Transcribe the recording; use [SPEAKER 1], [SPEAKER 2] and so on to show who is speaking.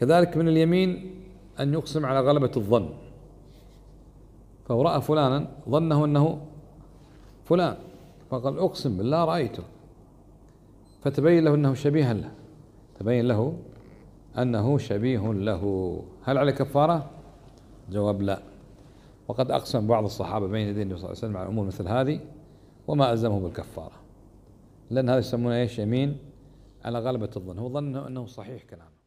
[SPEAKER 1] كذلك من اليمين أن يقسم على غلبة الظن فهو رأى فلانا ظنه أنه فلان فقال أقسم بالله رأيته فتبين له أنه شبيها له تبين له أنه شبيه له هل عليه كفارة؟ جواب لا وقد أقسم بعض الصحابة بين يدي النبي صلى الله عليه وسلم على أمور مثل هذه وما ألزمه بالكفارة لأن هذا يسمونه إيش يمين على غلبة الظن هو ظن أنه صحيح كلامه